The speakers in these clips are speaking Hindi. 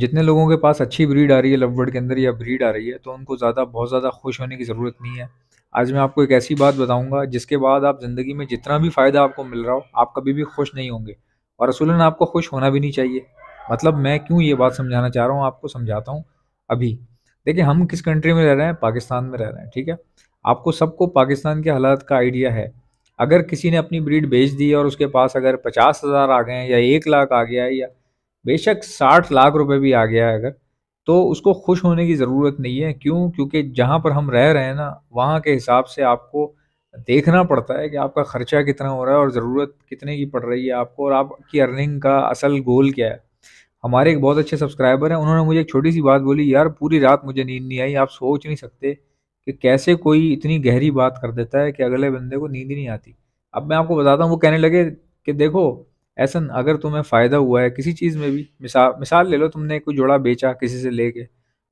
जितने लोगों के पास अच्छी ब्रीड आ रही है बर्ड के अंदर या ब्रीड आ रही है तो उनको ज़्यादा बहुत ज़्यादा खुश होने की ज़रूरत नहीं है आज मैं आपको एक ऐसी बात बताऊंगा जिसके बाद आप ज़िंदगी में जितना भी फ़ायदा आपको मिल रहा हो आप कभी भी खुश नहीं होंगे और असूलन आपको खुश होना भी नहीं चाहिए मतलब मैं क्यों ये बात समझाना चाह रहा हूँ आपको समझाता हूँ अभी देखिए हम किस कंट्री में रह रहे हैं पाकिस्तान में रह रहे हैं ठीक है आपको सबको पाकिस्तान के हालात का आइडिया है अगर किसी ने अपनी ब्रीड बेच दी और उसके पास अगर पचास हज़ार आ गए हैं या एक लाख आ गया है या बेशक साठ लाख रुपए भी आ गया है अगर तो उसको खुश होने की ज़रूरत नहीं है क्यों क्योंकि जहाँ पर हम रह रहे हैं ना वहाँ के हिसाब से आपको देखना पड़ता है कि आपका ख़र्चा कितना हो रहा है और ज़रूरत कितने की पड़ रही है आपको और आपकी अर्निंग का असल गोल क्या है हमारे एक बहुत अच्छे सब्सक्राइबर हैं उन्होंने मुझे एक छोटी सी बात बोली यार पूरी रात मुझे नींद नहीं आई आप सोच नहीं सकते कि कैसे कोई इतनी गहरी बात कर देता है कि अगले बंदे को नींद नहीं आती अब मैं आपको बताता हूँ वो कहने लगे कि देखो ऐसा अगर तुम्हें फ़ायदा हुआ है किसी चीज़ में भी मिसाल मिसाल ले लो तुमने कोई जोड़ा बेचा किसी से लेके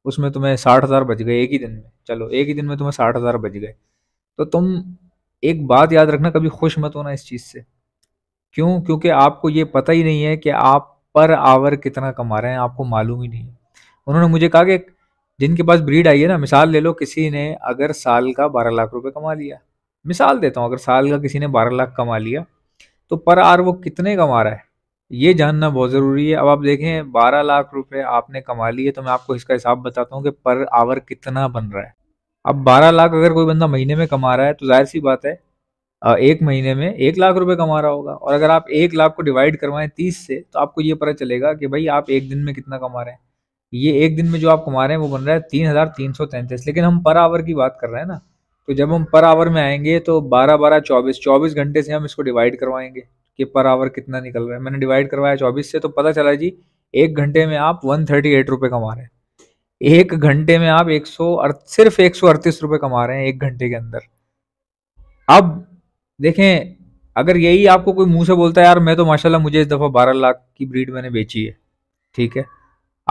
उसमें तुम्हें साठ हज़ार बच गए एक ही दिन में चलो एक ही दिन में तुम्हें साठ हज़ार बच गए तो तुम एक बात याद रखना कभी खुश मत होना इस चीज़ से क्यों क्योंकि आपको ये पता ही नहीं है कि आप पर आवर कितना कमा रहे हैं आपको मालूम ही नहीं है उन्होंने मुझे कहा कि जिनके पास ब्रीड आई है ना मिसाल ले लो किसी ने अगर साल का बारह लाख रुपए कमा लिया मिसाल देता हूँ अगर साल का किसी ने बारह लाख कमा लिया तो पर आर वो कितने कमा रहा है ये जानना बहुत ज़रूरी है अब आप देखें बारह लाख रुपए आपने कमा लिए तो मैं आपको इसका हिसाब बताता हूँ कि पर आवर कितना बन रहा है अब बारह लाख अगर कोई बंदा महीने में कमा रहा है तो जाहिर सी बात है एक महीने में एक लाख रुपए कमा रहा होगा और अगर आप एक लाख को डिवाइड करवाएं तीस से तो आपको ये पता चलेगा कि भाई आप एक दिन में कितना कमा रहे हैं ये एक दिन में जो आप कमा रहे हैं वो बन रहा है तीन हज़ार तीन सौ तैंतीस लेकिन हम पर आवर की बात कर रहे हैं ना तो जब हम पर आवर में आएंगे तो बारह बारह चौबीस चौबीस घंटे से हम इसको डिवाइड करवाएंगे कि पर आवर कितना निकल रहा है मैंने डिवाइड करवाया चौबीस से तो पता चला जी एक घंटे में आप वन थर्टी एट रुपये कमा रहे हैं एक घंटे में आप एक सौ सिर्फ एक सौ अड़तीस रुपये कमा रहे हैं एक घंटे के अंदर अब देखें अगर यही आपको कोई मुंह से बोलता है यार मैं तो माशाल्लाह मुझे इस दफ़ा बारह लाख की ब्रीड मैंने बेची है ठीक है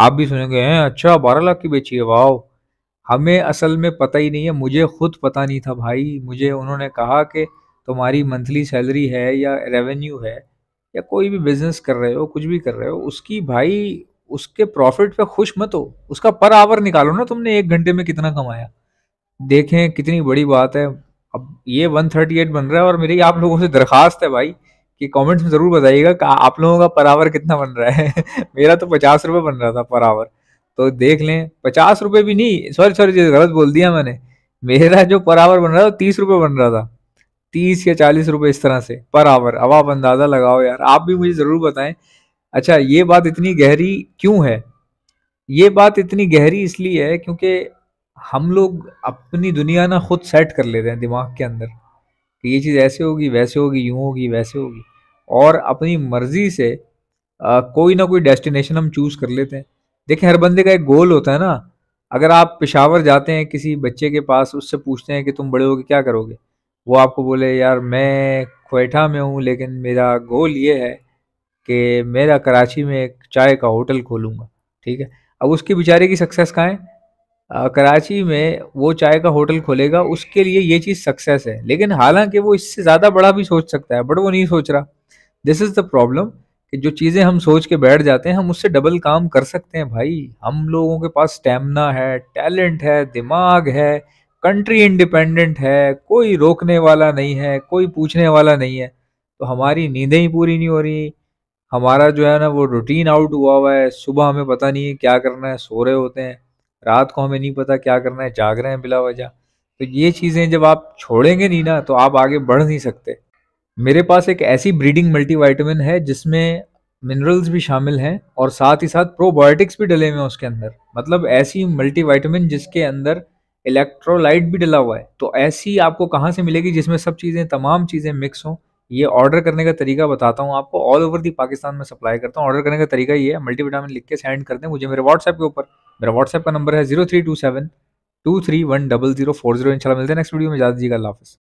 आप भी सुनेंगे अच्छा बारह लाख की बेची है वाह हमें असल में पता ही नहीं है मुझे खुद पता नहीं था भाई मुझे उन्होंने कहा कि तुम्हारी मंथली सैलरी है या रेवेन्यू है या कोई भी बिजनेस कर रहे हो कुछ भी कर रहे हो उसकी भाई उसके प्रॉफिट पे खुश मत हो उसका पर आवर निकालो ना तुमने एक घंटे में कितना कमाया देखें कितनी बड़ी बात है अब ये 138 बन रहा है और मेरी आप लोगों से दरखास्त है भाई कि कमेंट्स में ज़रूर बताइएगा आप लोगों का पर आवर कितना बन रहा है मेरा तो पचास रुपये बन रहा था पर आवर तो देख लें पचास रुपये भी नहीं सॉरी सॉरी गलत बोल दिया मैंने मेरा जो पर आवर बन रहा था तीस रुपये बन रहा था तीस या चालीस रुपये इस तरह से पर आवर अब आप अंदाज़ा लगाओ यार आप भी मुझे ज़रूर बताएं अच्छा ये बात इतनी गहरी क्यों है ये बात इतनी गहरी इसलिए है क्योंकि हम लोग अपनी दुनिया ना खुद सेट कर लेते हैं दिमाग के अंदर कि ये चीज़ ऐसे होगी वैसे होगी यूँ होगी वैसे होगी और अपनी मर्ज़ी से आ, कोई ना कोई डेस्टिनेशन हम चूज़ कर लेते हैं देखिए हर बंदे का एक गोल होता है ना अगर आप पेशावर जाते हैं किसी बच्चे के पास उससे पूछते हैं कि तुम बड़े होके क्या करोगे वो आपको बोले यार मैं कोयठा में हूँ लेकिन मेरा गोल ये है कि मेरा कराची में एक चाय का होटल खोलूँगा ठीक है अब उसके बेचारे की सक्सेस कहाँ है आ, कराची में वो चाय का होटल खोलेगा उसके लिए ये चीज़ सक्सेस है लेकिन हालांकि वो इससे ज़्यादा बड़ा भी सोच सकता है बट वो नहीं सोच रहा दिस इज़ द प्रॉब्लम कि जो चीज़ें हम सोच के बैठ जाते हैं हम उससे डबल काम कर सकते हैं भाई हम लोगों के पास स्टेमिना है टैलेंट है दिमाग है कंट्री इंडिपेंडेंट है कोई रोकने वाला नहीं है कोई पूछने वाला नहीं है तो हमारी नींदें ही पूरी नहीं हो रही हमारा जो है ना वो रूटीन आउट हुआ हुआ है सुबह हमें पता नहीं है क्या करना है सो रहे होते हैं रात को हमें नहीं पता क्या करना है जाग रहे हैं बिला वजह तो ये चीज़ें जब आप छोड़ेंगे नहीं ना तो आप आगे बढ़ नहीं सकते मेरे पास एक ऐसी ब्रीडिंग मल्टीवाइटामिन है जिसमें मिनरल्स भी शामिल हैं और साथ ही साथ प्रोबायोटिक्स भी डले हुए हैं उसके अंदर मतलब ऐसी मल्टीविटामिन जिसके अंदर इलेक्ट्रोलाइट भी डला हुआ है तो ऐसी आपको कहाँ से मिलेगी जिसमें सब चीज़ें तमाम चीज़ें मिक्स हों ये ऑर्डर करने का तरीका बताता हूँ आपको ऑल ओवर दी पाकिस्तान में सप्लाई करता हूँ ऑर्डर करने का तरीका ये है मल्टीविटामिन लिख के सेंड कर दें मुझे मेरे व्हाट्सएप के ऊपर मेरा व्हाट्सएप का नंबर है zero three two seven two three one double zero four zero इंशाल्लाह मिलते हैं नेक्स्ट वीडियो में जा दीजिएगा अल्लाह हाफिज़